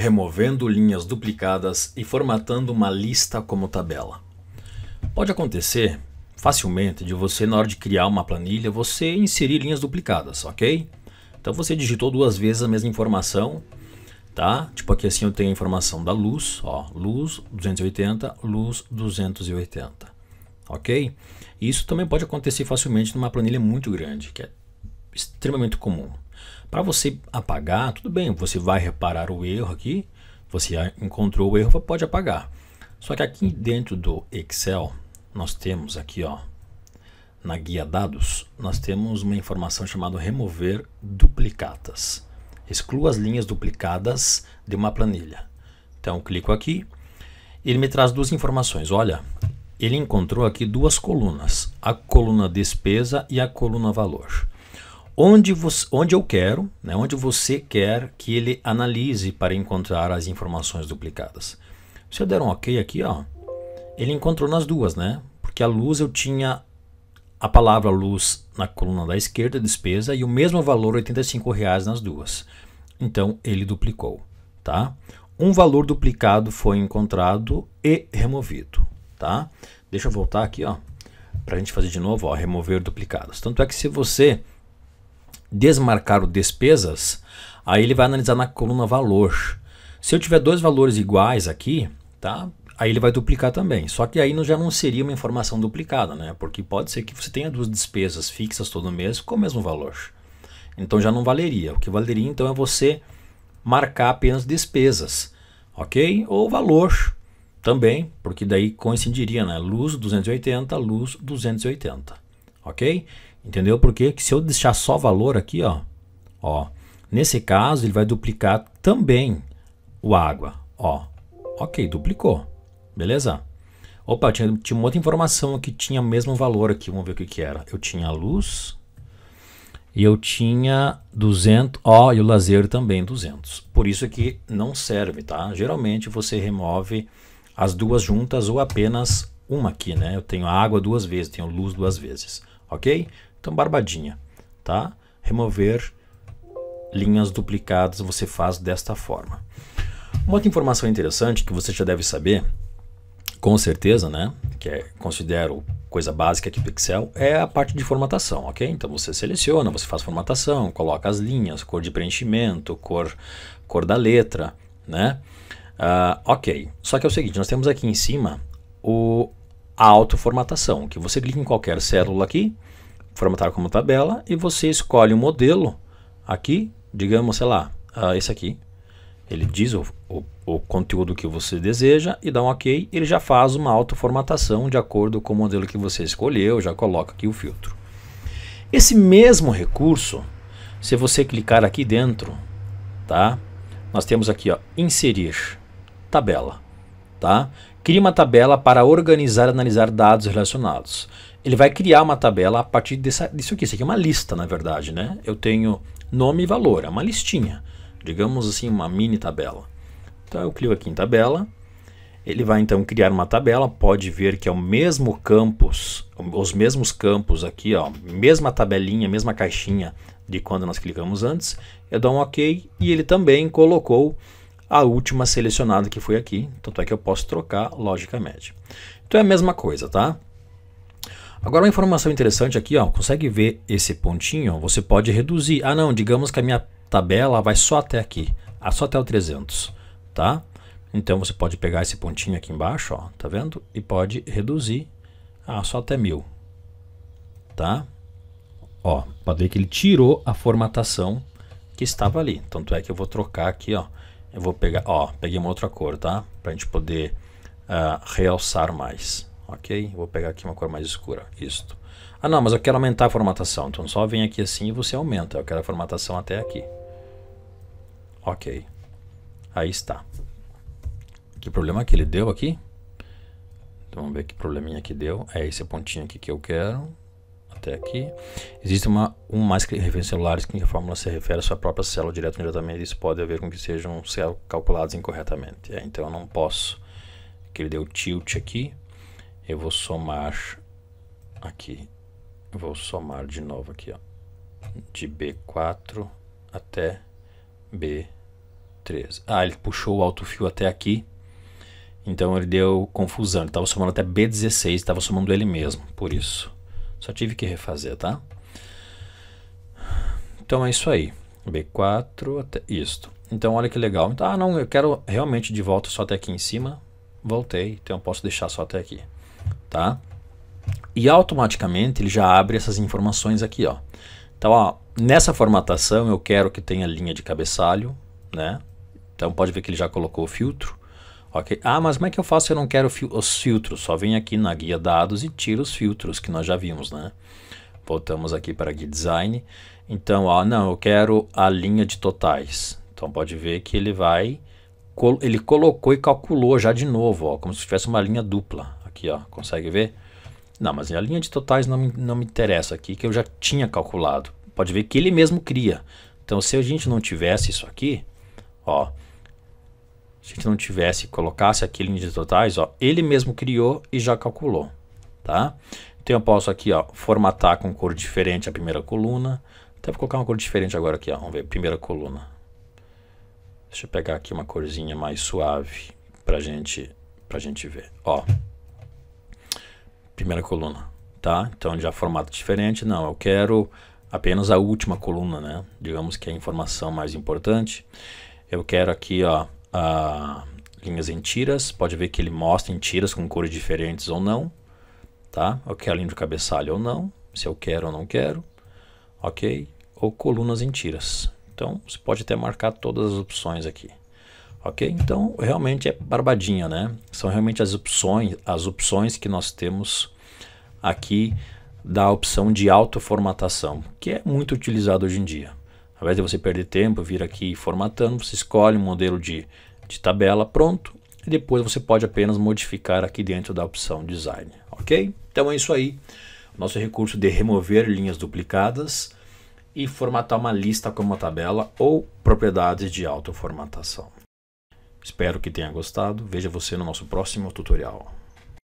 removendo linhas duplicadas e formatando uma lista como tabela. Pode acontecer facilmente de você, na hora de criar uma planilha, você inserir linhas duplicadas, ok? Então você digitou duas vezes a mesma informação, tá? Tipo aqui assim eu tenho a informação da luz, ó, luz 280, luz 280, ok? Isso também pode acontecer facilmente numa planilha muito grande, que é extremamente comum. Para você apagar, tudo bem, você vai reparar o erro aqui, você encontrou o erro, pode apagar. Só que aqui dentro do Excel, nós temos aqui, ó, na guia dados, nós temos uma informação chamada remover duplicatas. Exclua as linhas duplicadas de uma planilha. Então, clico aqui, ele me traz duas informações. Olha, ele encontrou aqui duas colunas, a coluna despesa e a coluna valor onde, você, onde eu quero, né, onde você quer que ele analise para encontrar as informações duplicadas. Se eu der um OK aqui, ó, ele encontrou nas duas, né? Porque a luz eu tinha a palavra luz na coluna da esquerda, despesa, e o mesmo valor, R$ 85,00 nas duas. Então, ele duplicou, tá? Um valor duplicado foi encontrado e removido, tá? Deixa eu voltar aqui, ó, para a gente fazer de novo, ó, remover duplicados. Tanto é que se você desmarcar o despesas, aí ele vai analisar na coluna valor. Se eu tiver dois valores iguais aqui, tá? Aí ele vai duplicar também. Só que aí já não seria uma informação duplicada, né? Porque pode ser que você tenha duas despesas fixas todo mês com o mesmo valor. Então já não valeria. O que valeria então é você marcar apenas despesas, ok? Ou valor também, porque daí coincidiria, né? Luz 280, luz 280, ok? Entendeu por quê? Que se eu deixar só valor aqui, ó, ó, nesse caso ele vai duplicar também o água, ó. OK, duplicou. Beleza? Opa, tinha, tinha uma outra informação que tinha o mesmo valor aqui, vamos ver o que que era. Eu tinha luz e eu tinha 200, ó, e o lazer também 200. Por isso que não serve, tá? Geralmente você remove as duas juntas ou apenas uma aqui, né? Eu tenho água duas vezes, tenho luz duas vezes, ok? Então, barbadinha, tá? Remover linhas duplicadas você faz desta forma. Uma outra informação interessante que você já deve saber, com certeza, né? Que é, considero coisa básica aqui do Excel, é a parte de formatação, ok? Então você seleciona, você faz formatação, coloca as linhas, cor de preenchimento, cor, cor da letra, né? Uh, ok, só que é o seguinte, nós temos aqui em cima o, a autoformatação, que você clica em qualquer célula aqui, formatar como tabela e você escolhe um modelo aqui, digamos, sei lá, uh, esse aqui. Ele diz o, o, o, conteúdo que você deseja e dá um OK. Ele já faz uma autoformatação de acordo com o modelo que você escolheu, já coloca aqui o filtro. Esse mesmo recurso, se você clicar aqui dentro, tá? Nós temos aqui, ó, inserir tabela, tá? Crie uma tabela para organizar e analisar dados relacionados. Ele vai criar uma tabela a partir dessa, disso aqui. Isso aqui é uma lista, na verdade, né? Eu tenho nome e valor, é uma listinha. Digamos assim, uma mini tabela. Então eu clico aqui em tabela. Ele vai então criar uma tabela, pode ver que é o mesmo campus, os mesmos campos aqui, ó, mesma tabelinha, mesma caixinha de quando nós clicamos antes. Eu dou um OK e ele também colocou a última selecionada que foi aqui, tanto é que eu posso trocar logicamente. Então é a mesma coisa, tá? Agora uma informação interessante aqui, ó, consegue ver esse pontinho? Você pode reduzir. Ah não, digamos que a minha tabela vai só até aqui, ah, só até o 300, tá? Então você pode pegar esse pontinho aqui embaixo, ó, tá vendo? E pode reduzir ah, só até 1000, tá? Ó, pode ver que ele tirou a formatação que estava ali. Tanto é que eu vou trocar aqui, ó. Eu vou pegar, ó, peguei uma outra cor, tá? Pra gente poder uh, realçar mais ok? Vou pegar aqui uma cor mais escura, isto. Ah não, mas eu quero aumentar a formatação, então só vem aqui assim e você aumenta, eu quero a formatação até aqui. Ok, aí está. Que problema que ele deu aqui? Então, vamos ver que probleminha que deu. É esse pontinho aqui que eu quero. Até aqui. Existe uma, um mais que referências celulares que a fórmula se refere à sua própria célula direto ou indiretamente. Isso pode haver com que sejam calculados incorretamente. É, então eu não posso. Que ele deu tilt aqui. Eu vou somar aqui. Eu vou somar de novo aqui, ó. De B4 até B13. Ah, ele puxou o alto fio até aqui. Então ele deu confusão. Ele estava somando até B16, estava somando ele mesmo, por isso. Só tive que refazer, tá? Então é isso aí. B4 até isto. Então olha que legal. Ah, não, eu quero realmente de volta só até aqui em cima. Voltei, então eu posso deixar só até aqui tá? E automaticamente ele já abre essas informações aqui, ó. Então, ó, nessa formatação eu quero que tenha linha de cabeçalho, né? Então pode ver que ele já colocou o filtro. Ok. Ah, mas como é que eu faço se eu não quero fi os filtros? Só vem aqui na guia dados e tira os filtros que nós já vimos, né? Voltamos aqui para guia design. Então, ó, não, eu quero a linha de totais. Então pode ver que ele vai ele colocou e calculou já de novo, ó, como se tivesse uma linha dupla aqui, ó, consegue ver? Não, mas a linha de totais não me, não me interessa aqui, que eu já tinha calculado. Pode ver que ele mesmo cria. Então, se a gente não tivesse isso aqui, ó, se a gente não tivesse, colocasse aqui a linha de totais, ó, ele mesmo criou e já calculou, tá? Então, eu posso aqui, ó, formatar com cor diferente a primeira coluna. Até vou colocar uma cor diferente agora aqui, ó, vamos ver, primeira coluna. Deixa eu pegar aqui uma corzinha mais suave pra gente, pra gente ver, ó primeira coluna, tá? Então já formato diferente, não, eu quero apenas a última coluna, né? Digamos que é a informação mais importante. Eu quero aqui, ó, a linhas em tiras, pode ver que ele mostra em tiras com cores diferentes ou não, tá? Eu quero a linha de cabeçalho ou não, se eu quero ou não quero, ok? Ou colunas em tiras. Então, você pode até marcar todas as opções aqui. Ok? Então, realmente é barbadinha, né? São realmente as opções, as opções que nós temos aqui da opção de autoformatação, que é muito utilizado hoje em dia. Ao invés de você perder tempo, vir aqui formatando, você escolhe um modelo de, de tabela, pronto. E depois você pode apenas modificar aqui dentro da opção design, ok? Então é isso aí. Nosso recurso de remover linhas duplicadas e formatar uma lista como uma tabela ou propriedades de autoformatação. Espero que tenha gostado. Veja você no nosso próximo tutorial.